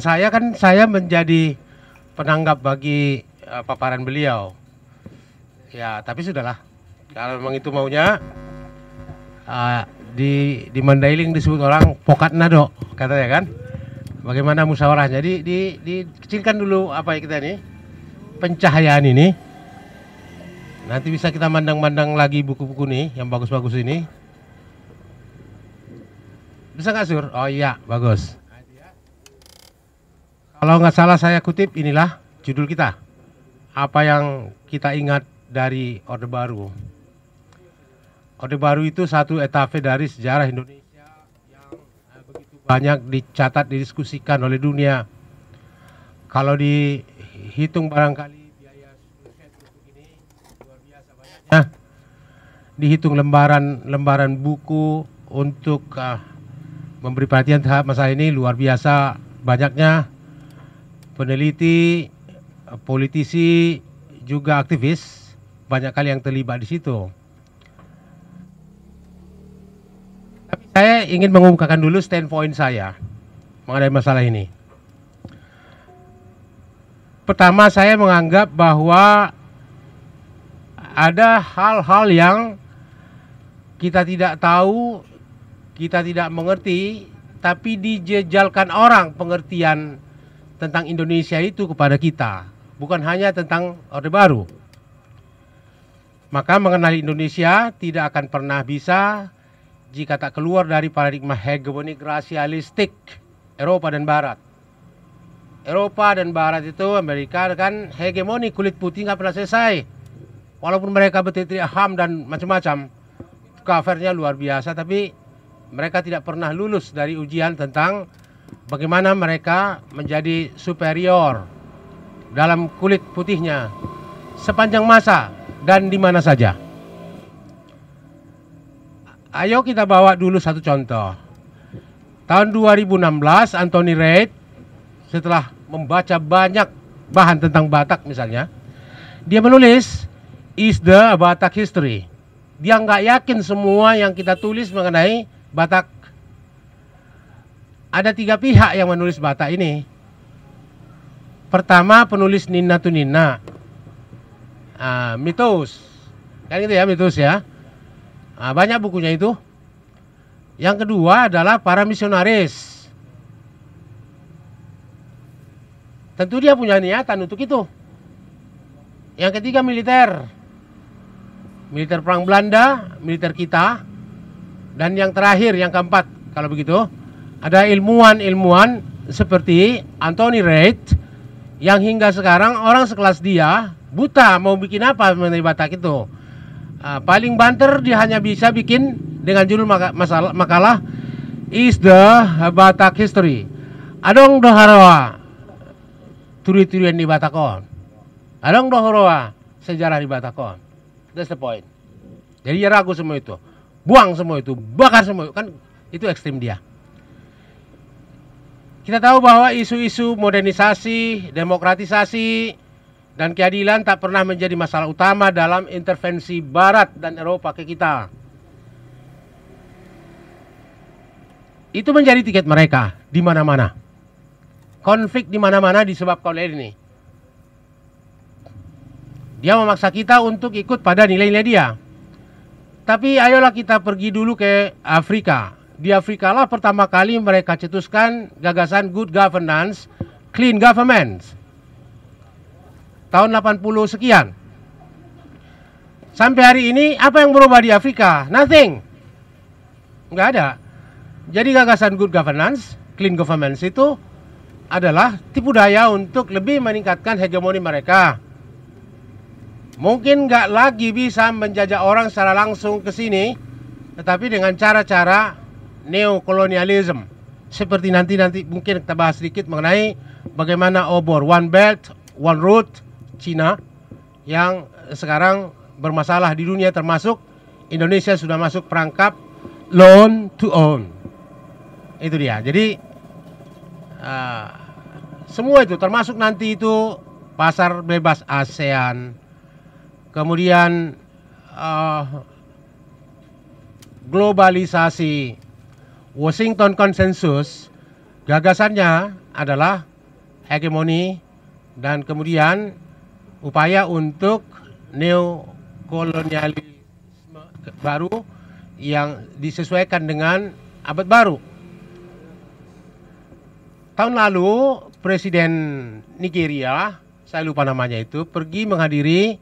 saya kan saya menjadi penanggap bagi uh, paparan beliau ya tapi sudahlah kalau memang itu maunya uh, di di Mandailing disebut orang pokat nado katanya kan bagaimana musyawarah jadi di, dikecilkan dulu apa ya kita ini pencahayaan ini nanti bisa kita mandang-mandang lagi buku-buku nih yang bagus-bagus ini bisa nggak sur oh iya bagus kalau nggak salah saya kutip inilah judul kita. Apa yang kita ingat dari Orde Baru. Orde Baru itu satu etape dari sejarah Indonesia yang eh, begitu banyak dicatat didiskusikan oleh dunia. Kalau dihitung barangkali biaya untuk ini luar biasa banyaknya. Dihitung lembaran-lembaran buku untuk uh, memberi perhatian terhadap masa ini luar biasa banyaknya peneliti, eh, politisi, juga aktivis banyak kali yang terlibat di situ. Tapi saya ingin mengumumkan dulu standpoint saya mengenai masalah ini. Pertama, saya menganggap bahwa ada hal-hal yang kita tidak tahu, kita tidak mengerti, tapi dijejalkan orang pengertian tentang Indonesia itu kepada kita, bukan hanya tentang Orde Baru. Maka mengenali Indonesia tidak akan pernah bisa jika tak keluar dari paradigma hegemonik rasialistik Eropa dan Barat. Eropa dan Barat itu Amerika kan hegemoni kulit putih nggak pernah selesai. Walaupun mereka betul HAM dan macam-macam, covernya luar biasa, tapi mereka tidak pernah lulus dari ujian tentang bagaimana mereka menjadi superior dalam kulit putihnya sepanjang masa dan di mana saja. Ayo kita bawa dulu satu contoh. Tahun 2016 Anthony Reid setelah membaca banyak bahan tentang Batak misalnya, dia menulis Is the Batak History. Dia nggak yakin semua yang kita tulis mengenai Batak ada tiga pihak yang menulis bata ini. Pertama penulis Nina tu Uh, mitos. Kan gitu ya mitos ya. Uh, banyak bukunya itu. Yang kedua adalah para misionaris. Tentu dia punya niatan untuk itu. Yang ketiga militer. Militer perang Belanda, militer kita. Dan yang terakhir, yang keempat kalau begitu ada ilmuwan-ilmuwan seperti Anthony Reid yang hingga sekarang orang sekelas dia buta mau bikin apa mengenai Batak itu. Uh, paling banter dia hanya bisa bikin dengan judul maka masalah, makalah Is the Batak History. Adong doharawa turi-turian di Batakon. Adong doharwa sejarah di Batakon. That's the point. Jadi ya ragu semua itu. Buang semua itu, bakar semua itu. Kan itu ekstrim dia. Kita tahu bahwa isu-isu modernisasi, demokratisasi, dan keadilan tak pernah menjadi masalah utama dalam intervensi Barat dan Eropa ke kita. Itu menjadi tiket mereka di mana-mana. Konflik di mana-mana disebabkan oleh ini. Dia memaksa kita untuk ikut pada nilai-nilai dia. Tapi ayolah kita pergi dulu ke Afrika, di Afrika lah pertama kali mereka cetuskan gagasan good governance, clean governance. Tahun 80 sekian. Sampai hari ini apa yang berubah di Afrika? Nothing. Enggak ada. Jadi gagasan good governance, clean governance itu adalah tipu daya untuk lebih meningkatkan hegemoni mereka. Mungkin nggak lagi bisa menjajah orang secara langsung ke sini, tetapi dengan cara-cara neokolonialism seperti nanti nanti mungkin kita bahas sedikit mengenai bagaimana obor one belt one road Cina yang sekarang bermasalah di dunia termasuk Indonesia sudah masuk perangkap loan to own itu dia jadi uh, semua itu termasuk nanti itu pasar bebas ASEAN kemudian uh, globalisasi Washington Consensus gagasannya adalah hegemoni dan kemudian upaya untuk neokolonialisme baru yang disesuaikan dengan abad baru. Tahun lalu Presiden Nigeria, saya lupa namanya itu, pergi menghadiri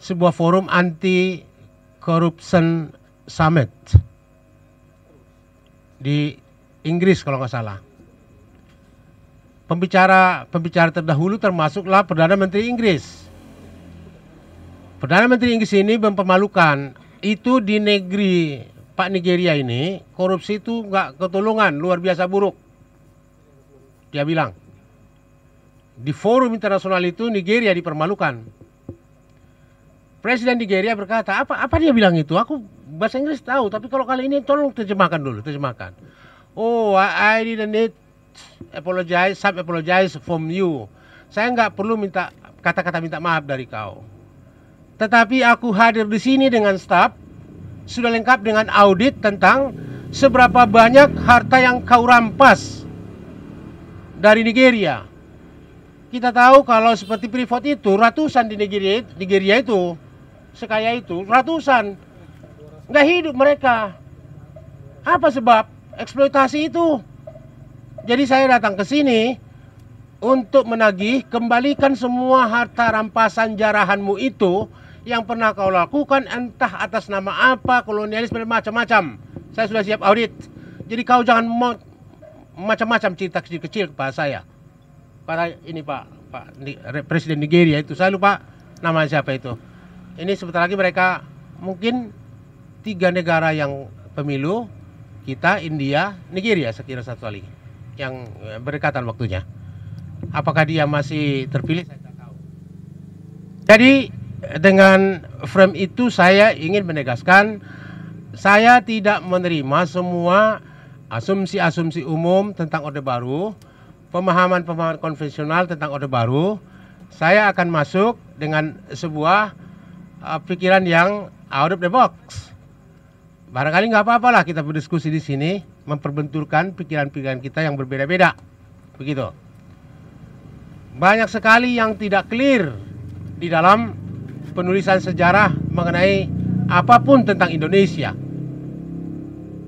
sebuah forum anti corruption summit di Inggris kalau nggak salah. Pembicara pembicara terdahulu termasuklah Perdana Menteri Inggris. Perdana Menteri Inggris ini mempermalukan itu di negeri Pak Nigeria ini korupsi itu nggak ketolongan luar biasa buruk. Dia bilang di forum internasional itu Nigeria dipermalukan. Presiden Nigeria berkata apa apa dia bilang itu aku bahasa Inggris tahu tapi kalau kali ini tolong terjemahkan dulu terjemahkan oh I, I didn't need apologize sub apologize from you saya nggak perlu minta kata-kata minta maaf dari kau tetapi aku hadir di sini dengan staff sudah lengkap dengan audit tentang seberapa banyak harta yang kau rampas dari Nigeria kita tahu kalau seperti privat itu ratusan di Nigeria Nigeria itu sekaya itu ratusan nggak hidup mereka. Apa sebab eksploitasi itu? Jadi saya datang ke sini untuk menagih kembalikan semua harta rampasan jarahanmu itu yang pernah kau lakukan entah atas nama apa kolonialisme macam-macam. Saya sudah siap audit. Jadi kau jangan mau macam-macam cerita kecil-kecil kepada saya. Para ini Pak, Pak Presiden Nigeria itu saya lupa nama siapa itu. Ini sebentar lagi mereka mungkin tiga negara yang pemilu kita India Nigeria sekira satu kali yang eh, berdekatan waktunya apakah dia masih terpilih saya tidak tahu jadi dengan frame itu saya ingin menegaskan saya tidak menerima semua asumsi-asumsi umum tentang Orde Baru, pemahaman-pemahaman konvensional tentang Orde Baru. Saya akan masuk dengan sebuah uh, pikiran yang out of the box barangkali nggak apa apalah kita berdiskusi di sini memperbenturkan pikiran-pikiran kita yang berbeda-beda begitu banyak sekali yang tidak clear di dalam penulisan sejarah mengenai apapun tentang Indonesia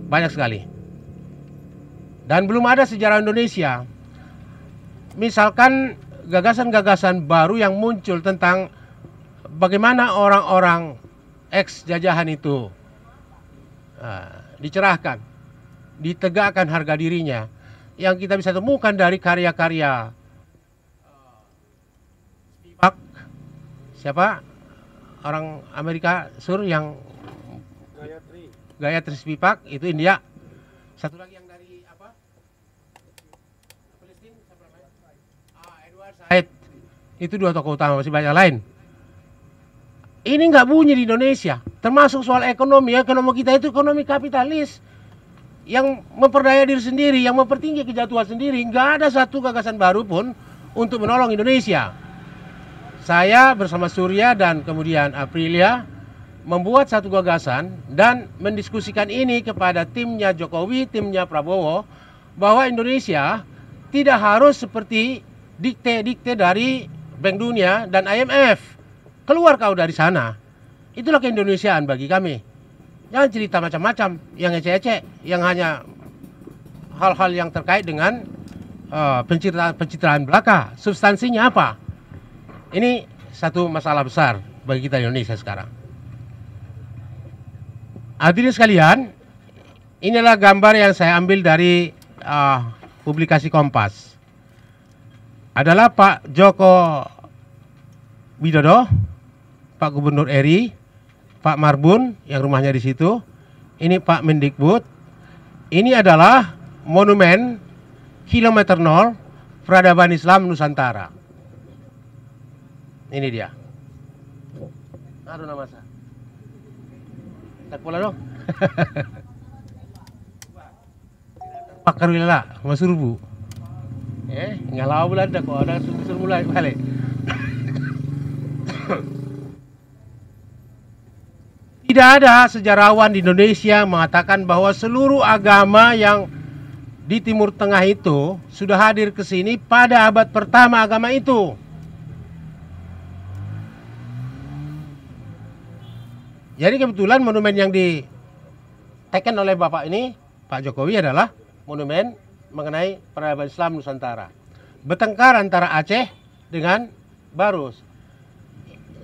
banyak sekali dan belum ada sejarah Indonesia misalkan gagasan-gagasan baru yang muncul tentang bagaimana orang-orang ex jajahan itu dicerahkan, ditegakkan harga dirinya yang kita bisa temukan dari karya-karya uh, Spivak, siapa orang Amerika Sur yang gaya Gayatri Spivak itu India. Satu lagi yang dari apa? Palestina, ah, Edward Said. Itu dua tokoh utama, masih banyak lain ini nggak bunyi di Indonesia termasuk soal ekonomi ekonomi kita itu ekonomi kapitalis yang memperdaya diri sendiri yang mempertinggi kejatuhan sendiri nggak ada satu gagasan baru pun untuk menolong Indonesia saya bersama Surya dan kemudian Aprilia membuat satu gagasan dan mendiskusikan ini kepada timnya Jokowi timnya Prabowo bahwa Indonesia tidak harus seperti dikte-dikte dari Bank Dunia dan IMF Keluar kau dari sana. Itulah keindonesiaan bagi kami. Jangan cerita macam-macam yang ece-ece, yang hanya hal-hal yang terkait dengan uh, pencitraan, pencitraan belaka. Substansinya apa? Ini satu masalah besar bagi kita Indonesia sekarang. Hadirin sekalian, inilah gambar yang saya ambil dari uh, publikasi Kompas. Adalah Pak Joko Widodo Pak Gubernur Eri, Pak Marbun yang rumahnya di situ, ini Pak Mendikbud. Ini adalah monumen kilometer nol peradaban Islam Nusantara. Ini dia. Aduh nama saya. Tak pula dong. Pak Karwila, Mas Surbu. Eh, ngalau bulan dah kok ada suruh mulai balik. Tidak ada sejarawan di Indonesia mengatakan bahwa seluruh agama yang di Timur Tengah itu sudah hadir ke sini pada abad pertama agama itu. Jadi kebetulan monumen yang diteken oleh Bapak ini, Pak Jokowi adalah monumen mengenai peradaban Islam Nusantara. Bertengkar antara Aceh dengan Barus.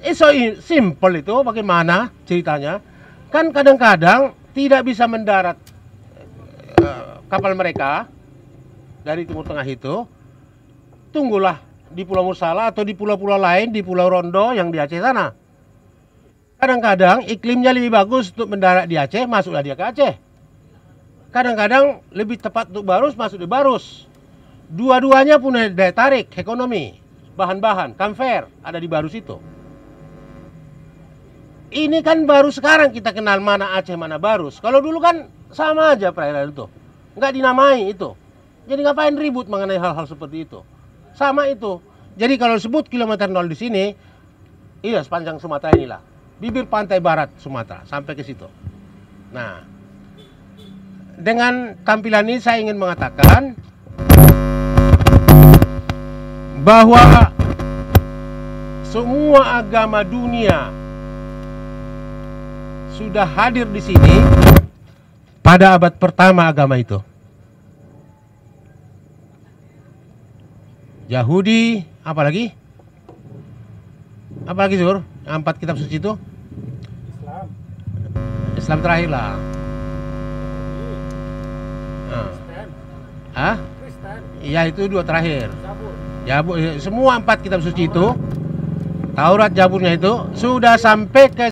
It's so simple itu bagaimana ceritanya. Kan kadang-kadang tidak bisa mendarat uh, kapal mereka dari Timur Tengah itu. Tunggulah di Pulau Musala atau di pulau-pulau lain di Pulau Rondo yang di Aceh sana. Kadang-kadang iklimnya lebih bagus untuk mendarat di Aceh, masuklah dia ke Aceh. Kadang-kadang lebih tepat untuk barus, masuk di barus. Dua-duanya punya daya tarik ekonomi, bahan-bahan, kamfer ada di barus itu ini kan baru sekarang kita kenal mana Aceh mana Barus. Kalau dulu kan sama aja perairan itu, nggak dinamai itu. Jadi ngapain ribut mengenai hal-hal seperti itu? Sama itu. Jadi kalau sebut kilometer nol di sini, iya sepanjang Sumatera inilah, bibir pantai barat Sumatera sampai ke situ. Nah, dengan tampilan ini saya ingin mengatakan bahwa semua agama dunia sudah hadir di sini pada abad pertama agama itu. Yahudi, apalagi? Apalagi sur? Empat kitab suci itu? Islam. Islam terakhir lah. Nah. Hah? Kristen. Ya itu dua terakhir. Jabur. Jabur, ya, semua empat kitab suci itu, Taurat Jaburnya itu sudah sampai ke